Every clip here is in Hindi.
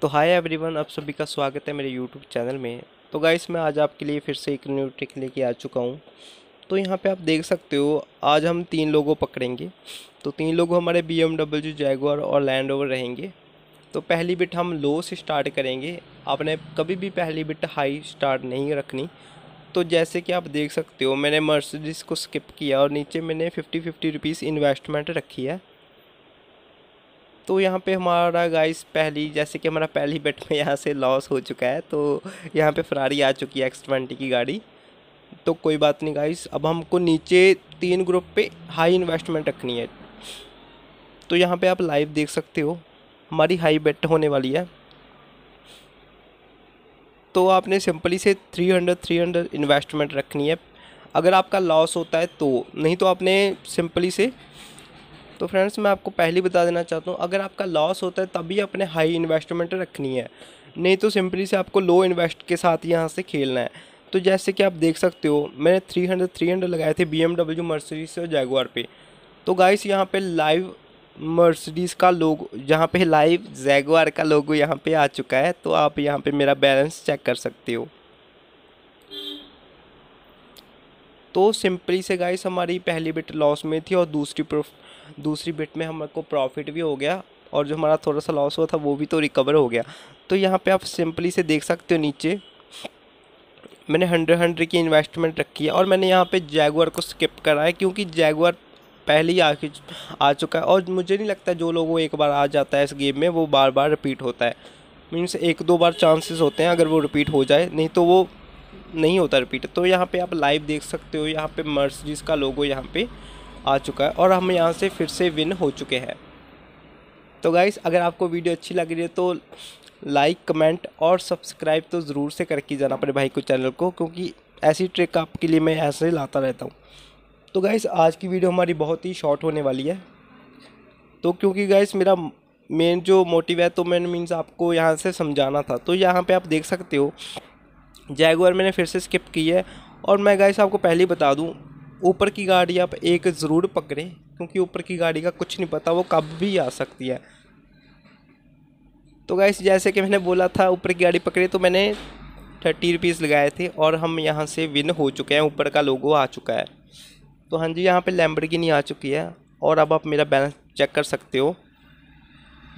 तो हाय एवरीवन आप सभी का स्वागत है मेरे यूट्यूब चैनल में तो गाइस मैं आज आपके लिए फिर से एक न्यू ट्रिक लेके आ चुका हूँ तो यहाँ पे आप देख सकते हो आज हम तीन लोगों पकड़ेंगे तो तीन लोग हमारे बी एम डब्ल्यू जैगुआर और लैंड ओवर रहेंगे तो पहली बिट हम लो से स्टार्ट करेंगे आपने कभी भी पहली बिट हाई स्टार्ट नहीं रखनी तो जैसे कि आप देख सकते हो मैंने मर्सडीज़ को स्किप किया और नीचे मैंने फिफ्टी फिफ्टी रुपीज़ इन्वेस्टमेंट रखी है तो यहाँ पे हमारा गाइस पहली जैसे कि हमारा पहली बेट में यहाँ से लॉस हो चुका है तो यहाँ पे फरारी आ चुकी है एक्स ट्वेंटी की गाड़ी तो कोई बात नहीं गाइस अब हमको नीचे तीन ग्रुप पे हाई इन्वेस्टमेंट रखनी है तो यहाँ पे आप लाइव देख सकते हो हमारी हाई बेट होने वाली है तो आपने सिंपली से थ्री हंड्रेड इन्वेस्टमेंट रखनी है अगर आपका लॉस होता है तो नहीं तो आपने सिंपली से तो फ्रेंड्स मैं आपको पहले बता देना चाहता हूँ अगर आपका लॉस होता है तभी अपने हाई इन्वेस्टमेंट रखनी है नहीं तो सिंपली से आपको लो इन्वेस्ट के साथ यहाँ से खेलना है तो जैसे कि आप देख सकते हो मैंने थ्री हंड्रेड थ्री हंड्रेड लगाए थे बी एमडब्ल्यू मर्सडीज और जैगुआर पे तो गाइस यहाँ पे लाइव मर्सडीज़ का लोग यहाँ पे लाइव जैगवार का लोगो यहाँ पे आ चुका है तो आप यहाँ पे मेरा बैलेंस चेक कर सकते हो तो सिंपली से गाइस हमारी पहली बिट लॉस में थी और दूसरी प्रोफ दूसरी बिट में हमको प्रॉफिट भी हो गया और जो हमारा थोड़ा सा लॉस हुआ था वो भी तो रिकवर हो गया तो यहाँ पे आप सिंपली से देख सकते हो नीचे मैंने हंड्रेड हंड्रेड की इन्वेस्टमेंट रखी है और मैंने यहाँ पे जैगुअर को स्किप करा है क्योंकि जैगुअर पहले ही आ, आ चुका है और मुझे नहीं लगता जो लोग वो एक बार आ जाता है इस गेम में वो बार बार रिपीट होता है मीन्स एक दो बार चांसेस होते हैं अगर वो रिपीट हो जाए नहीं तो वो नहीं होता रिपीट तो यहाँ पे आप लाइव देख सकते हो यहाँ पे मर्सडीज का लोगो यहाँ पे आ चुका है और हम यहाँ से फिर से विन हो चुके हैं तो गाइस अगर आपको वीडियो अच्छी लग रही है तो लाइक कमेंट और सब्सक्राइब तो ज़रूर से करके जाना अपने भाई को चैनल को क्योंकि ऐसी ट्रिक आपके लिए मैं ऐसे लाता रहता हूँ तो गाइस आज की वीडियो हमारी बहुत ही शॉर्ट होने वाली है तो क्योंकि गाइस मेरा मेन जो मोटिव है तो मैंने मीन्स आपको यहाँ से समझाना था तो यहाँ पे आप देख सकते हो जैगुआर मैंने फिर से स्किप की है और मैं साहब आपको पहले ही बता दूँ ऊपर की गाड़ी आप एक ज़रूर पकड़ें क्योंकि ऊपर की गाड़ी का कुछ नहीं पता वो कब भी आ सकती है तो गाय जैसे कि मैंने बोला था ऊपर की गाड़ी पकड़ी तो मैंने थर्टी रुपीज़ लगाए थे और हम यहाँ से विन हो चुके हैं ऊपर का लोगो आ चुका है तो हाँ जी यहाँ पे लैम्बर्गिनी आ चुकी है और अब आप मेरा बैलेंस चेक कर सकते हो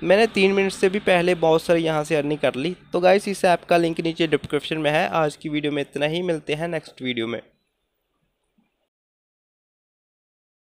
मैंने तीन मिनट से भी पहले बहुत सारी यहाँ से अर्निंग कर ली तो गाइस इस ऐप का लिंक नीचे डिस्क्रिप्शन में है आज की वीडियो में इतना ही मिलते हैं नेक्स्ट वीडियो में